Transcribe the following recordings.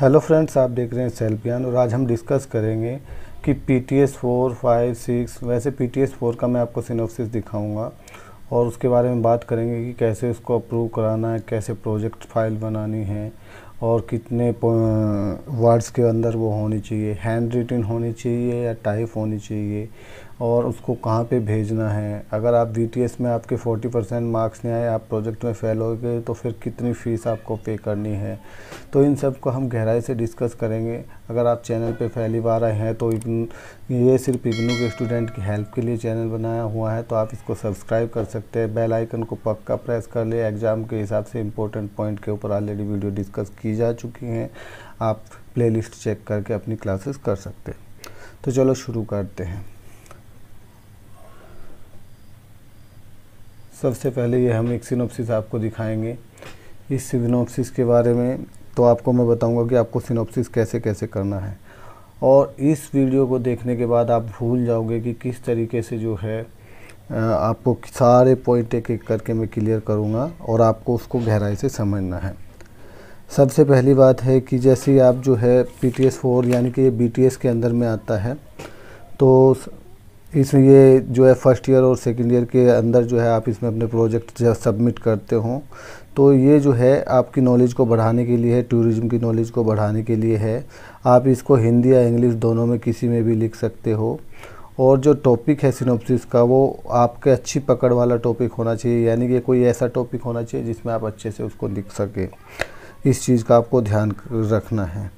hello friends आप देख रहे हैं सेल्पियन और आज हम डिस्कस करेंगे कि P T S four five six वैसे पी टी एस फोर का मैं आपको सिनोप्सिस दिखाऊंगा और उसके बारे में बात करेंगे कि कैसे उसको अप्रूव कराना है कैसे प्रोजेक्ट फाइल बनानी है और कितने वर्ड्स के अंदर वो होनी चाहिए हैंड रिटिन होनी चाहिए या टाइप होनी चाहिए और उसको कहाँ पे भेजना है अगर आप वी में आपके 40 परसेंट मार्क्स नहीं आए आप प्रोजेक्ट में फ़ेल हो गए तो फिर कितनी फ़ीस आपको पे करनी है तो इन सब को हम गहराई से डिस्कस करेंगे अगर आप चैनल पे पहली बार आए हैं तो ये सिर्फ इग्नू के स्टूडेंट की हेल्प के लिए चैनल बनाया हुआ है तो आप इसको सब्सक्राइब कर सकते हैं बेल आइकन को पक्का प्रेस कर ले एग्ज़ाम के हिसाब से इंपॉर्टेंट पॉइंट के ऊपर ऑलरेडी वीडियो डिस्कस की जा चुकी हैं आप प्लेलिस्ट चेक करके अपनी क्लासेस कर सकते हैं तो चलो शुरू करते हैं सबसे पहले ये हम एक सिनोप्सिस आपको दिखाएंगे इस सिनोप्सिस के बारे में तो आपको मैं बताऊंगा कि आपको सिनोप्सिस कैसे कैसे करना है और इस वीडियो को देखने के बाद आप भूल जाओगे कि किस तरीके से जो है आपको सारे पॉइंट एक एक करके मैं क्लियर करूँगा और आपको उसको गहराई से समझना है सबसे पहली बात है कि जैसे आप जो है पी टी एस फोर यानी कि ये बी टी एस के अंदर में आता है तो ये जो है फ़र्स्ट ईयर और सेकेंड ईयर के अंदर जो है आप इसमें अपने प्रोजेक्ट सबमिट करते हो तो ये जो है आपकी नॉलेज को बढ़ाने के लिए है टूरिज़्म की नॉलेज को बढ़ाने के लिए है आप इसको हिंदी या इंग्लिश दोनों में किसी में भी लिख सकते हो और जो टॉपिक है सिनोप्सिस का वो आपके अच्छी पकड़ वाला टॉपिक होना चाहिए यानी कि कोई ऐसा टॉपिक होना चाहिए जिसमें आप अच्छे से उसको लिख सकें इस चीज़ का आपको ध्यान रखना है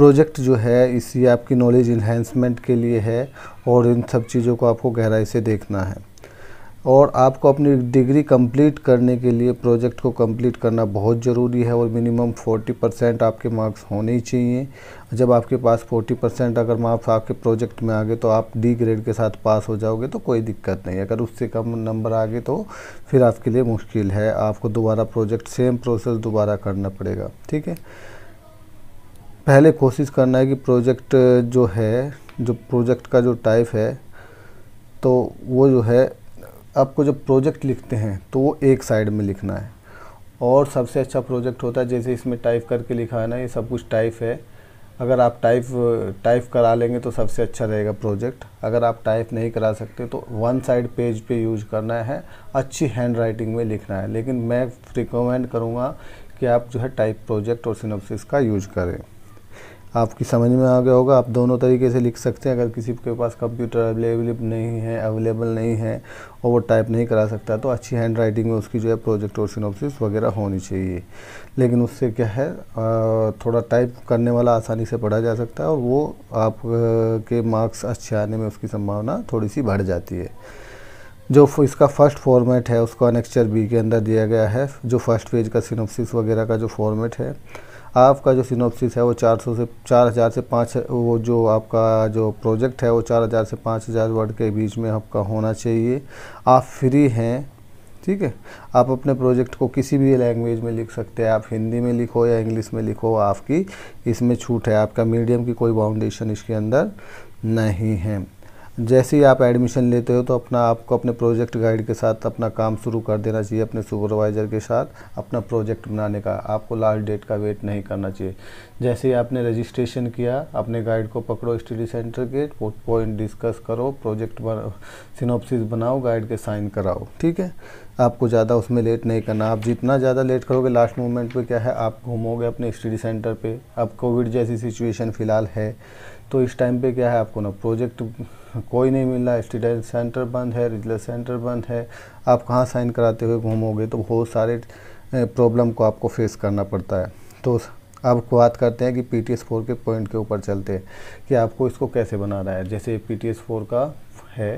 प्रोजेक्ट जो है इसी आपकी नॉलेज इन्हेंसमेंट के लिए है और इन सब चीज़ों को आपको गहराई से देखना है और आपको अपनी डिग्री कंप्लीट करने के लिए प्रोजेक्ट को कंप्लीट करना बहुत ज़रूरी है और मिनिमम 40 परसेंट आपके मार्क्स होने ही चाहिए जब आपके पास 40 परसेंट अगर मार्क्स आपके प्रोजेक्ट में आ गए तो आप डी ग्रेड के साथ पास हो जाओगे तो कोई दिक्कत नहीं अगर उससे कम नंबर आ गए तो फिर आपके लिए मुश्किल है आपको दोबारा प्रोजेक्ट सेम प्रोसेस दोबारा करना पड़ेगा ठीक है पहले कोशिश करना है कि प्रोजेक्ट जो है जो प्रोजेक्ट का जो टाइप है तो वो जो है आपको जब प्रोजेक्ट लिखते हैं तो वो एक साइड में लिखना है और सबसे अच्छा प्रोजेक्ट होता है जैसे इसमें टाइप करके लिखा है ना ये सब कुछ टाइप है अगर आप टाइप टाइप करा लेंगे तो सबसे अच्छा रहेगा प्रोजेक्ट अगर आप टाइप नहीं करा सकते तो वन साइड पेज पे यूज करना है अच्छी हैंड राइटिंग में लिखना है लेकिन मैं रिकमेंड करूँगा कि आप जो है टाइप प्रोजेक्ट और सिनोपसिस का यूज करें आपकी समझ में आ गया होगा आप दोनों तरीके से लिख सकते हैं अगर किसी के पास कंप्यूटर अवेलेबल नहीं है अवेलेबल नहीं है और वो टाइप नहीं करा सकता तो अच्छी हैंड राइटिंग में उसकी जो है प्रोजेक्ट और सिनोपसिस वगैरह होनी चाहिए लेकिन उससे क्या है थोड़ा टाइप करने वाला आसानी से पढ़ा जा सकता है और वो आप के मार्क्स अच्छे आने में उसकी संभावना थोड़ी सी बढ़ जाती है जो इसका फर्स्ट फॉर्मेट है उसको अनेक्चर बी के अंदर दिया गया है जो फर्स्ट पेज का सिनोपसिस वगैरह का जो फॉर्मेट है आपका जो सिनोप्सिस है वो 400 से 4000 से 5 वो जो आपका जो प्रोजेक्ट है वो 4000 से 5000 वर्ड के बीच में आपका होना चाहिए आप फ्री हैं ठीक है आप अपने प्रोजेक्ट को किसी भी लैंग्वेज में लिख सकते हैं आप हिंदी में लिखो या इंग्लिश में लिखो आपकी इसमें छूट है आपका मीडियम की कोई बाउंडेशन इसके अंदर नहीं है जैसे ही आप एडमिशन लेते हो तो अपना आपको अपने प्रोजेक्ट गाइड के साथ अपना काम शुरू कर देना चाहिए अपने सुपरवाइज़र के साथ अपना प्रोजेक्ट बनाने का आपको लास्ट डेट का वेट नहीं करना चाहिए जैसे ही आपने रजिस्ट्रेशन किया अपने गाइड को पकड़ो स्टडी सेंटर के पॉइंट डिस्कस करो प्रोजेक्ट बन सिनोपसिस बनाओ गाइड के साइन कराओ ठीक है आपको ज़्यादा उसमें लेट नहीं करना आप जितना ज़्यादा लेट करोगे लास्ट मोमेंट पर क्या है आप घूमोगे अपने स्टडी सेंटर पर अब कोविड जैसी सिचुएशन फ़िलहाल है तो इस टाइम पे क्या है आपको ना प्रोजेक्ट कोई नहीं मिल रहा है स्टडी सेंटर बंद है रिजल्ट सेंटर बंद है आप कहाँ साइन कराते हुए घूमोगे तो बहुत सारे प्रॉब्लम को आपको फेस करना पड़ता है तो अब बात करते हैं कि पी टी एस फोर के पॉइंट के ऊपर चलते हैं कि आपको इसको कैसे बनाना है जैसे पी टी एस फोर का है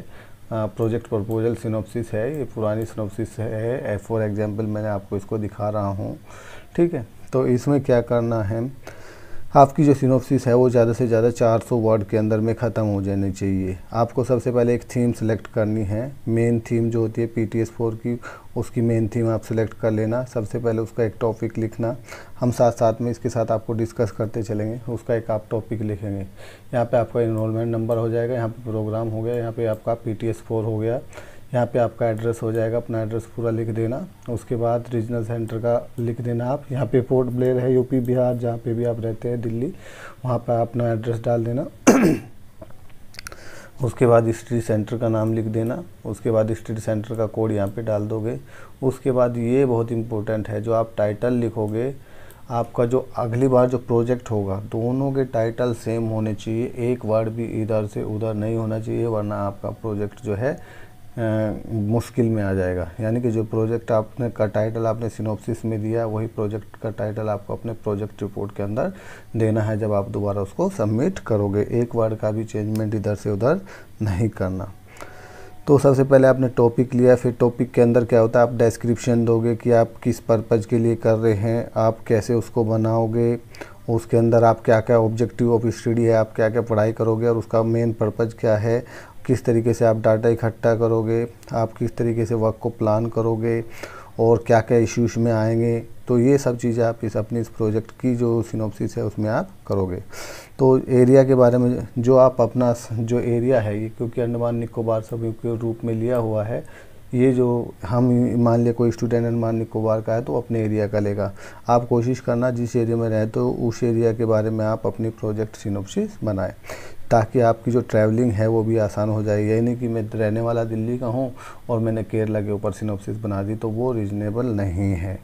प्रोजेक्ट प्रपोजल सिनोपसिस है ये पुरानी सिनोपसिस है फॉर एग्जांपल मैंने आपको इसको दिखा रहा हूँ ठीक है तो इसमें क्या करना है आपकी जो सिनोप्सिस है वो ज़्यादा से ज़्यादा 400 वर्ड के अंदर में ख़त्म हो जानी चाहिए आपको सबसे पहले एक थीम सेलेक्ट करनी है मेन थीम जो होती है पी टी एस फोर की उसकी मेन थीम आप सेलेक्ट कर लेना सबसे पहले उसका एक टॉपिक लिखना हम साथ साथ में इसके साथ आपको डिस्कस करते चलेंगे उसका एक आप टॉपिक लिखेंगे यहाँ पे आपका इनरोलमेंट नंबर हो जाएगा यहाँ पे प्रोग्राम हो गया यहाँ पे आपका पी टी एस फोर हो गया यहाँ पे आपका एड्रेस हो जाएगा अपना एड्रेस पूरा लिख देना उसके बाद रीजनल सेंटर का लिख देना आप यहाँ पे पोर्ट ब्लेयर है यूपी बिहार जहाँ पे भी आप रहते हैं दिल्ली वहाँ पर अपना एड्रेस डाल देना उसके बाद स्ट्रीट सेंटर का नाम लिख देना उसके बाद स्ट्रीट सेंटर का कोड यहाँ पे डाल दोगे उसके बाद ये बहुत इंपॉर्टेंट है जो आप टाइटल लिखोगे आपका जो अगली बार जो प्रोजेक्ट होगा दोनों के टाइटल सेम होने चाहिए एक वर्ड भी इधर से उधर नहीं होना चाहिए वरना आपका प्रोजेक्ट जो है मुश्किल में आ जाएगा यानी कि जो प्रोजेक्ट आपने का टाइटल आपने सिनोप्सिस में दिया वही प्रोजेक्ट का टाइटल आपको अपने प्रोजेक्ट रिपोर्ट के अंदर देना है जब आप दोबारा उसको सबमिट करोगे एक वर्ड का भी चेंजमेंट इधर से उधर नहीं करना तो सबसे पहले आपने टॉपिक लिया फिर टॉपिक के अंदर क्या होता है आप डिस्क्रिप्शन दोगे कि आप किस पर्पज़ के लिए कर रहे हैं आप कैसे उसको बनाओगे उसके अंदर आप क्या क्या ऑब्जेक्टिव ऑफ स्टडी है आप क्या क्या पढ़ाई करोगे और उसका मेन पर्पज़ क्या है किस तरीके से आप डाटा इकट्ठा करोगे आप किस तरीके से वर्क को प्लान करोगे और क्या क्या इश्यूज में आएंगे तो ये सब चीज़ें आप इस अपने इस प्रोजेक्ट की जो सिनोपसिस है उसमें आप करोगे तो एरिया के बारे में जो आप अपना जो एरिया है ये क्योंकि अंडमान निकोबार सब के रूप में लिया हुआ है ये जो हम मान लिया कोई स्टूडेंट अंडमान निकोबार का है तो अपने एरिया का लेगा आप कोशिश करना जिस एरिया में रहें तो उस एरिया के बारे में आप अपनी प्रोजेक्ट सिनोपसिस बनाएँ ताकि आपकी जो ट्रैवलिंग है वो भी आसान हो जाए यही नहीं कि मैं रहने वाला दिल्ली का हूँ और मैंने केरला के ऊपर सिनोपसिस बना दी तो वो रीजनेबल नहीं है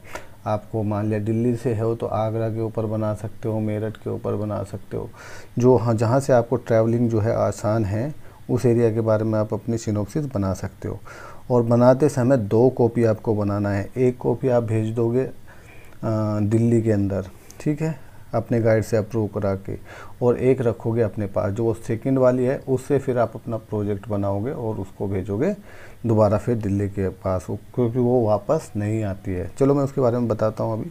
आपको मान लिया दिल्ली से हो तो आगरा के ऊपर बना सकते हो मेरठ के ऊपर बना सकते हो जो हाँ जहाँ से आपको ट्रैवलिंग जो है आसान है उस एरिया के बारे में आप अपनी सिनोपसिस बना सकते हो और बनाते समय दो कॉपी आपको बनाना है एक कॉपी आप भेज दोगे दिल्ली के अंदर ठीक है अपने गाइड से अप्रूव करा के और एक रखोगे अपने पास जो सेकंड वाली है उससे फिर आप अपना प्रोजेक्ट बनाओगे और उसको भेजोगे दोबारा फिर दिल्ली के पास क्योंकि वो वापस नहीं आती है चलो मैं उसके बारे में बताता हूँ अभी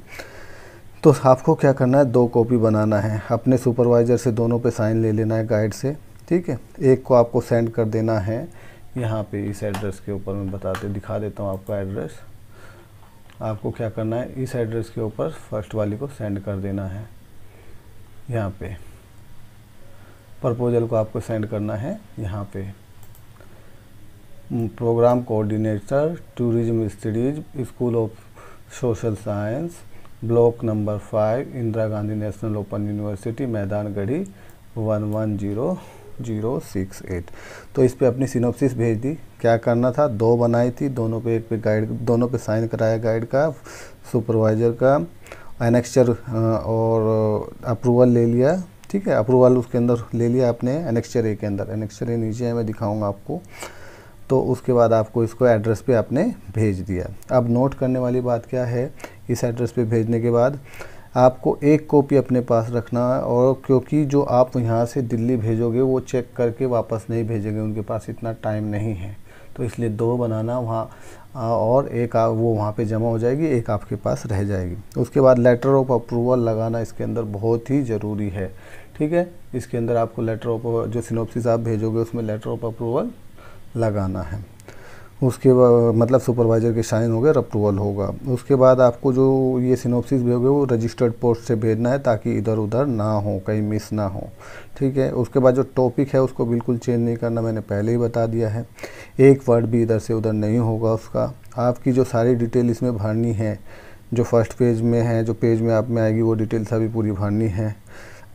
तो आपको क्या करना है दो कॉपी बनाना है अपने सुपरवाइज़र से दोनों पे साइन ले लेना है गाइड से ठीक है एक को आपको सेंड कर देना है यहाँ पे इस एड्रेस के ऊपर मैं बताते दिखा देता हूँ आपका एड्रेस आपको क्या करना है इस एड्रेस के ऊपर फर्स्ट वाली को सेंड कर देना है यहाँ पे प्रपोजल को आपको सेंड करना है यहाँ पे programme coordinator tourism studies school of social science block number five Indira Gandhi national open university Maidan Garhi one one zero zero six eight तो इस पे अपनी सिनोप्सिस भेज दी क्या करना था दो बनाई थी दोनों पे एक पे गाइड दोनों पे साइन कराया गाइड का सुपरवाइज़र का एनेक्स्चर uh, और अप्रूवल uh, ले लिया ठीक है अप्रूवल उसके अंदर ले लिया आपने एनेक्स्चर ए के अंदर एनेक्स्चर ए नीचे है मैं दिखाऊंगा आपको तो उसके बाद आपको इसको एड्रेस पे आपने भेज दिया अब नोट करने वाली बात क्या है इस एड्रेस पे भेजने के बाद आपको एक कॉपी अपने पास रखना है और क्योंकि जो आप यहाँ से दिल्ली भेजोगे वो चेक करके वापस नहीं भेजेंगे उनके पास इतना टाइम नहीं है तो इसलिए दो बनाना वहाँ और एक आ, वो वहाँ पे जमा हो जाएगी एक आपके पास रह जाएगी उसके बाद लेटर ऑफ अप्रूवल लगाना इसके अंदर बहुत ही ज़रूरी है ठीक है इसके अंदर आपको लेटर ऑफ जो सिनोपसिस आप भेजोगे उसमें लेटर ऑफ अप्रूवल लगाना है उसके मतलब सुपरवाइज़र के साइन हो गए और अप्रूवल होगा उसके बाद आपको जो ये सिनोप्सिस भेजोगे वो रजिस्टर्ड पोस्ट से भेजना है ताकि इधर उधर ना हो कहीं मिस ना हो ठीक है उसके बाद जो टॉपिक है उसको बिल्कुल चेंज नहीं करना मैंने पहले ही बता दिया है एक वर्ड भी इधर से उधर नहीं होगा उसका आपकी जो सारी डिटेल इसमें भरनी है जो फर्स्ट पेज में है जो पेज में आप में आएगी वो डिटेल सभी पूरी भरनी है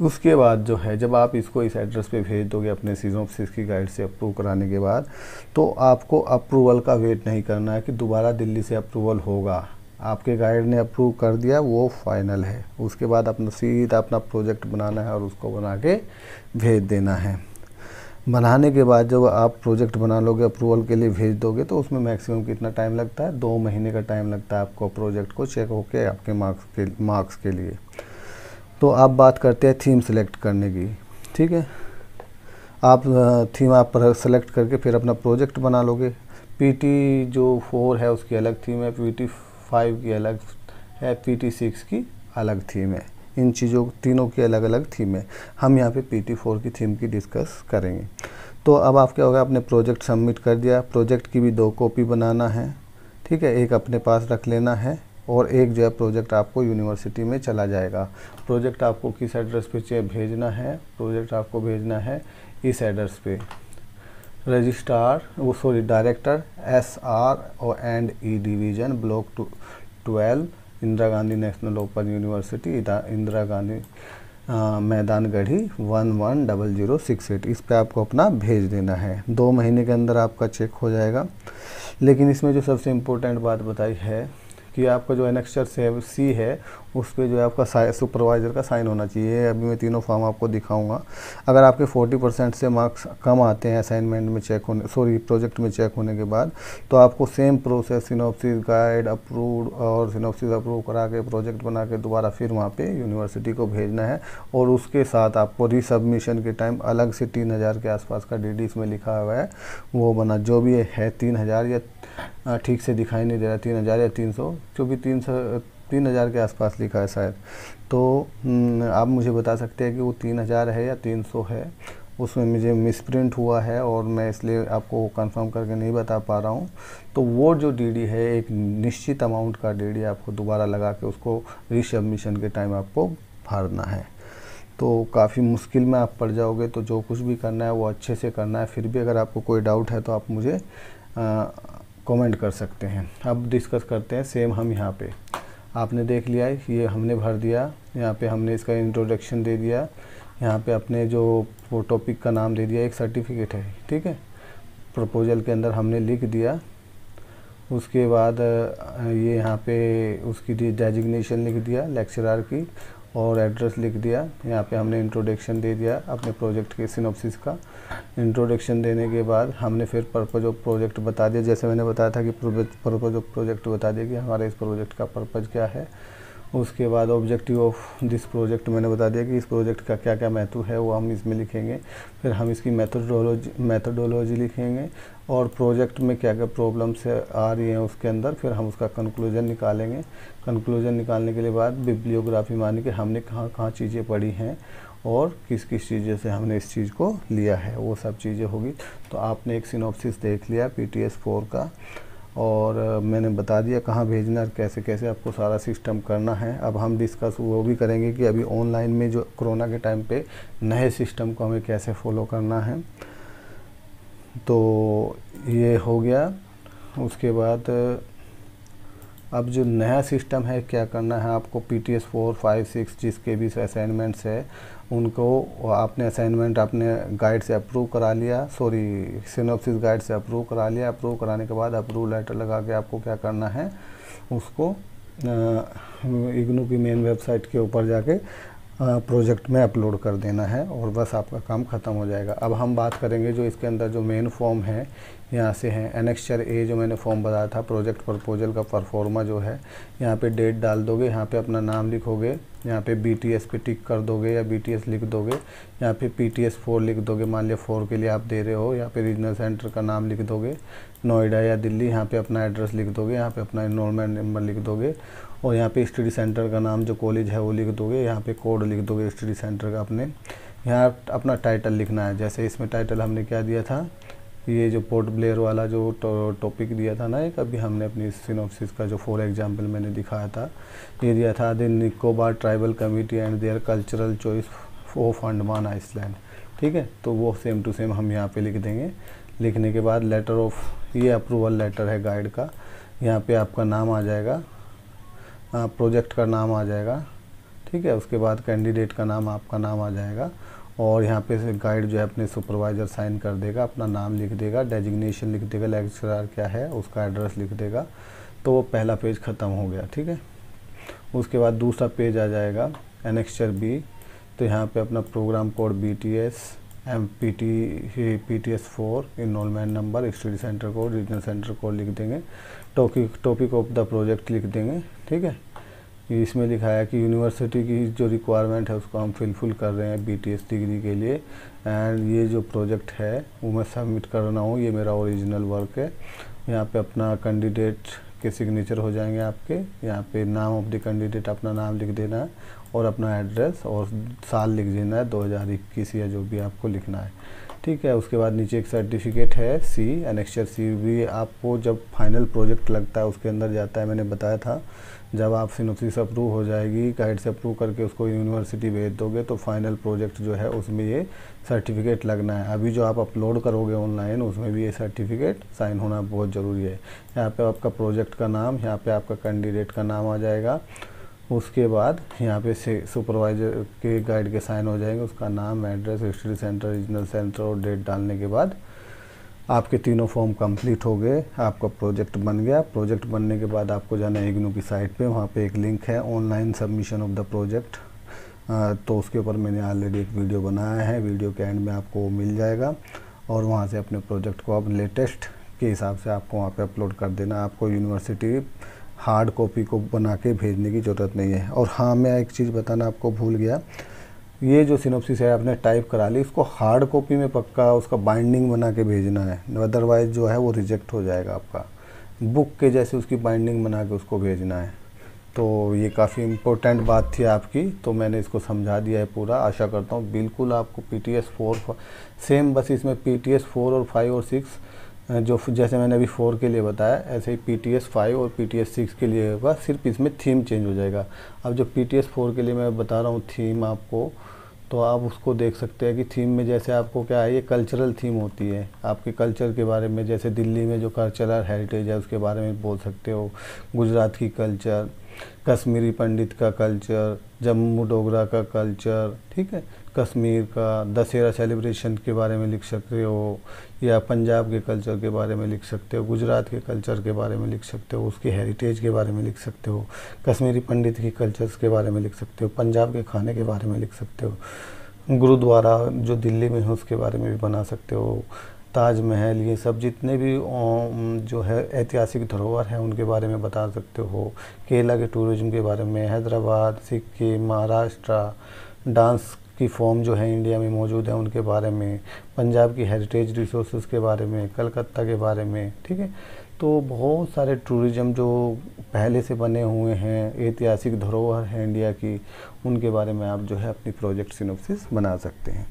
उसके बाद जो है जब आप इसको इस एड्रेस पे भेज दोगे अपने ऑफिस की गाइड से अप्रूव कराने के बाद तो आपको अप्रूवल का वेट नहीं करना है कि दोबारा दिल्ली से अप्रूवल होगा आपके गाइड ने अप्रूव कर दिया वो फाइनल है उसके बाद अपना सीधा अपना प्रोजेक्ट बनाना है और उसको बना के भेज देना है बनाने के बाद जब आप प्रोजेक्ट बना लोगे अप्रूवल के लिए भेज दोगे तो उसमें मैक्सिमम कितना टाइम लगता है दो महीने का टाइम लगता है आपको प्रोजेक्ट को चेक होके आपके मार्क्स के मार्क्स के लिए तो आप बात करते हैं थीम सेलेक्ट करने की ठीक है आप थीम आप सेलेक्ट करके फिर अपना प्रोजेक्ट बना लोगे पीटी जो फोर है उसकी अलग थीम है पीटी फाइव की अलग है पीटी सिक्स की अलग थीम है इन चीज़ों तीनों की अलग अलग थीम है हम यहाँ पे पीटी फोर की थीम की डिस्कस करेंगे तो अब आप क्या होगा आपने प्रोजेक्ट सबमिट कर दिया प्रोजेक्ट की भी दो कॉपी बनाना है ठीक है एक अपने पास रख लेना है और एक जो है प्रोजेक्ट आपको यूनिवर्सिटी में चला जाएगा प्रोजेक्ट आपको किस एड्रेस पे भेजना है प्रोजेक्ट आपको भेजना है इस एड्रेस पे रजिस्ट्रार वो sorry director S R O and E division block twelve Indira Gandhi national open university Indira Gandhi Maidan Garhi one one double zero six eight इस पर आपको अपना भेज देना है दो महीने के अंदर आपका चेक हो जाएगा लेकिन इसमें जो सबसे इम्पोर्टेंट बात बताई है कि आपका जो एनेक्चर सी है उस पर जो है आपका सुपरवाइज़र का साइन होना चाहिए अभी मैं तीनों फॉर्म आपको दिखाऊंगा अगर आपके 40 परसेंट से मार्क्स कम आते हैं असाइनमेंट में चेक होने सॉरी प्रोजेक्ट में चेक होने के बाद तो आपको same process synopsis guide approve और सिनोपसिस अप्रूव करा के प्रोजेक्ट बना के दोबारा फिर वहाँ पर यूनिवर्सिटी को भेजना है और उसके साथ आपको रिसबमिशन के टाइम अलग से तीन हज़ार के आसपास का डी इसमें लिखा हुआ है वो बना जो भी है तीन हज़ार या ठीक से दिखाई नहीं दे रहा तीन हज़ार या तीन सौ क्योंकि तीन सौ तीन हज़ार के आसपास लिखा है शायद तो हम्म, आप मुझे बता सकते हैं कि वो तीन हज़ार है या तीन सौ है उसमें मुझे मिसप्रिंट हुआ है और मैं इसलिए आपको कंफर्म करके नहीं बता पा रहा हूँ तो वो जो डीडी है एक निश्चित अमाउंट का डीडी आपको दोबारा लगा के उसको रिसबमिशन के टाइम आपको भरना है तो काफ़ी मुश्किल में आप पड़ जाओगे तो जो कुछ भी करना है वो अच्छे से करना है फिर भी अगर आपको कोई डाउट है तो आप मुझे कमेंट कर सकते हैं अब डिस्कस करते हैं सेम हम यहाँ पे आपने देख लिया ये हमने भर दिया यहाँ पे हमने इसका इंट्रोडक्शन दे दिया यहाँ पे अपने जो टॉपिक का नाम दे दिया एक सर्टिफिकेट है ठीक है प्रपोजल के अंदर हमने लिख दिया उसके बाद ये यहाँ पे उसकी डेजिग्नेशन लिख दिया लेक्चरर की और एड्रेस लिख दिया यहाँ पे हमने इंट्रोडक्शन दे दिया अपने प्रोजेक्ट के सिनोपसिस का इंट्रोडक्शन देने के बाद हमने फिर पर्पज़ ऑफ प्रोजेक्ट बता दिया जैसे मैंने बताया था कि पर्पज़ ऑफ प्रोजेक्ट बता दिया कि हमारे इस प्रोजेक्ट का पर्पज़ क्या है उसके बाद ऑब्जेक्टिव ऑफ दिस प्रोजेक्ट मैंने बता दिया कि इस प्रोजेक्ट का क्या क्या महत्व है वो हम इसमें लिखेंगे फिर हम इसकी मैथडोलॉजी मैथडोलॉजी लिखेंगे और प्रोजेक्ट में क्या क्या प्रॉब्लम्स आ रही हैं उसके अंदर फिर हम उसका कंक्लूजन निकालेंगे कंक्लूजन निकालने के लिए बाद बिब्लियोग्राफी मानी कि हमने कहाँ कहाँ चीज़ें पढ़ी हैं और किस किस चीज़ें से हमने इस चीज़ को लिया है वो सब चीज़ें होगी तो आपने एक सिनोप्सिस देख लिया पी फोर का और मैंने बता दिया कहाँ भेजना है कैसे कैसे आपको सारा सिस्टम करना है अब हम डिस्कस वो भी करेंगे कि अभी ऑनलाइन में जो कोरोना के टाइम पे नए सिस्टम को हमें कैसे फॉलो करना है तो ये हो गया उसके बाद अब जो नया सिस्टम है क्या करना है आपको P T S four five six जिसके भी असाइनमेंट्स है उनको आपने असाइनमेंट आपने गाइड से अप्रूव करा लिया सॉरी सिनोपसिस गाइड से अप्रूव करा लिया अप्रूव कराने के बाद अप्रूव लेटर लगा के आपको क्या करना है उसको इग्नू की मेन वेबसाइट के ऊपर जाके प्रोजेक्ट में अपलोड कर देना है और बस आपका काम ख़त्म हो जाएगा अब हम बात करेंगे जो इसके अंदर जो मेन फॉर्म है यहाँ से हैं एनेक्चर ए जो मैंने फॉर्म बताया था प्रोजेक्ट प्रपोजल का परफॉर्मा जो है यहाँ पे डेट डाल दोगे यहाँ पे अपना नाम लिखोगे यहाँ पे बी टी एस पे टिक कर दोगे या बी टी एस लिख दोगे यहाँ पे पी टी एस फोर लिख दोगे मान लिया फोर के लिए आप दे रहे हो यहाँ पे रीजनल सेंटर का नाम लिख दोगे नोएडा या दिल्ली यहाँ पे अपना एड्रेस लिख दोगे यहाँ पे अपना इनमेंट नंबर लिख दोगे और यहाँ पे स्टडी सेंटर का नाम जो कॉलेज है वो लिख दोगे यहाँ पे कोड लिख दोगे स्टडी सेंटर का अपने यहाँ अपना टाइटल लिखना है जैसे इसमें टाइटल हमने क्या दिया था ये जो पोर्ट ब्लेयर वाला जो टॉपिक दिया था ना एक अभी हमने अपनी सिनोपसिस का जो फॉर एग्जांपल मैंने दिखाया था ये दिया था the Nicobar tribal committee and their cultural choice of Andaman island ठीक है तो वो सेम टू सेम हम यहाँ पे लिख देंगे लिखने के बाद लेटर ऑफ ये अप्रूवल लेटर है गाइड का यहाँ पर आपका नाम आ जाएगा प्रोजेक्ट का नाम आ जाएगा ठीक है उसके बाद कैंडिडेट का नाम आपका नाम आ जाएगा और यहाँ पे गाइड जो है अपने सुपरवाइज़र साइन कर देगा अपना नाम लिख देगा डेजिग्नेशन लिख देगा लेक्चरार क्या है उसका एड्रेस लिख देगा तो वो पहला पेज ख़त्म हो गया ठीक है उसके बाद दूसरा पेज आ जाएगा एनेक्स्चर बी तो यहाँ पे अपना programme code B T S M P T P T S four enrolment number study centre code regional centre code लिख देंगे topic topic of the project लिख देंगे ठीक है कि इसमें लिखा है कि यूनिवर्सिटी की जो रिक्वायरमेंट है उसको हम फिलफिल कर रहे हैं बी डिग्री के लिए एंड ये जो प्रोजेक्ट है वो मैं सबमिट कर रहा हूँ ये मेरा ओरिजिनल वर्क है यहाँ पे अपना कैंडिडेट के सिग्नेचर हो जाएंगे आपके यहाँ पे नाम ऑफ द कैंडिडेट अपना नाम लिख देना है और अपना एड्रेस और साल लिख देना है दो या जो भी आपको लिखना है ठीक है उसके बाद नीचे एक सर्टिफिकेट है सी एनेक्चर सी भी आपको जब फाइनल प्रोजेक्ट लगता है उसके अंदर जाता है मैंने बताया था जब आप सिनोसिस अप्रूव हो जाएगी गाइड से अप्रूव करके उसको यूनिवर्सिटी भेज दोगे तो फाइनल प्रोजेक्ट जो है उसमें ये सर्टिफिकेट लगना है अभी जो आप अपलोड करोगे ऑनलाइन उसमें भी ये सर्टिफिकेट साइन होना बहुत ज़रूरी है यहाँ पे आपका प्रोजेक्ट का नाम यहाँ पे आपका कैंडिडेट का नाम आ जाएगा उसके बाद यहाँ पे सुपरवाइजर के गाइड के साइन हो जाएंगे उसका नाम address history centre regional centre और डेट डालने के बाद आपके तीनों फॉर्म कंप्लीट हो गए आपका प्रोजेक्ट बन गया प्रोजेक्ट बनने के बाद आपको जाना है इग्नू की साइट पे वहाँ पे एक लिंक है online submission of the project तो उसके ऊपर मैंने ऑलरेडी एक वीडियो बनाया है वीडियो के एंड में आपको मिल जाएगा और वहाँ से अपने प्रोजेक्ट को आप लेटेस्ट के हिसाब से आपको वहाँ पर अपलोड कर देना आपको यूनिवर्सिटी हार्ड कॉपी को बना के भेजने की ज़रूरत नहीं है और हाँ मैं एक चीज़ बताना आपको भूल गया ये जो सिनोप्सिस है आपने टाइप करा ली इसको हार्ड कॉपी में पक्का उसका बाइंडिंग बना के भेजना है अदरवाइज़ जो है वो रिजेक्ट हो जाएगा आपका बुक के जैसे उसकी बाइंडिंग बना के उसको भेजना है तो ये काफ़ी इम्पोर्टेंट बात थी आपकी तो मैंने इसको समझा दिया है पूरा आशा करता हूँ बिल्कुल आपको P T S four same बस इसमें पी टी एस फोर और फाइव और सिक्स जो जैसे मैंने अभी फोर के लिए बताया ऐसे ही पी टी एस फाइव और पी टी एस सिक्स के लिए होगा सिर्फ इसमें थीम चेंज हो जाएगा अब जो पी टी एस फोर के लिए मैं बता रहा हूँ थीम आपको तो आप उसको देख सकते हैं कि थीम में जैसे आपको क्या है ये कल्चरल थीम होती है आपके कल्चर के बारे में जैसे दिल्ली में जो कल्चरल हेरिटेज है उसके बारे में बोल सकते हो गुजरात की कल्चर कश्मीरी पंडित का कल्चर जम्मू डोगरा का कल्चर ठीक है कश्मीर का दशहरा सेलिब्रेशन के बारे में लिख सकते हो या पंजाब के कल्चर के बारे में लिख सकते हो गुजरात के कल्चर के बारे में लिख सकते हो उसके हेरिटेज के बारे में लिख सकते हो कश्मीरी पंडित के कल्चर्स के बारे में लिख सकते हो पंजाब के खाने के बारे में लिख सकते हो गुरुद्वारा जो दिल्ली में है उसके बारे में भी बना सकते हो ताजमहल ये सब जितने भी जो है ऐतिहासिक धरोहर हैं उनके बारे में बता सकते हो केरला के टूरिज्म के बारे में हैदराबाद सिक्किम महाराष्ट्र डांस की फॉर्म जो है इंडिया में मौजूद है उनके बारे में पंजाब की हेरिटेज रिसोर्स के बारे में कलकत्ता के बारे में ठीक है तो बहुत सारे टूरिज़्म जो पहले से बने हुए हैं ऐतिहासिक धरोहर है इंडिया की उनके बारे में आप जो है अपनी प्रोजेक्ट सिनोपसिस बना सकते हैं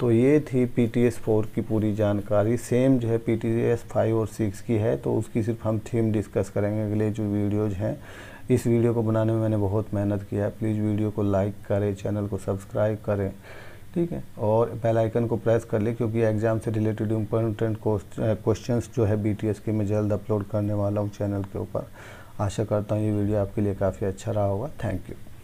तो ये थी पी टी एस फोर की पूरी जानकारी सेम जो है पी टी एस फाइव और सिक्स की है तो उसकी सिर्फ हम थीम डिस्कस करेंगे अगले जो वीडियोज़ हैं इस वीडियो को बनाने में मैंने बहुत मेहनत किया है प्लीज़ वीडियो को लाइक करें चैनल को सब्सक्राइब करें ठीक है और बेल आइकन को प्रेस कर लें क्योंकि एग्ज़ाम से रिलेटेड इंपॉर्टेंट क्वेश्चन जो है बी के मैं जल्द अपलोड करने वाला हूँ चैनल के ऊपर आशा करता हूँ ये वीडियो आपके लिए काफ़ी अच्छा रहा होगा थैंक यू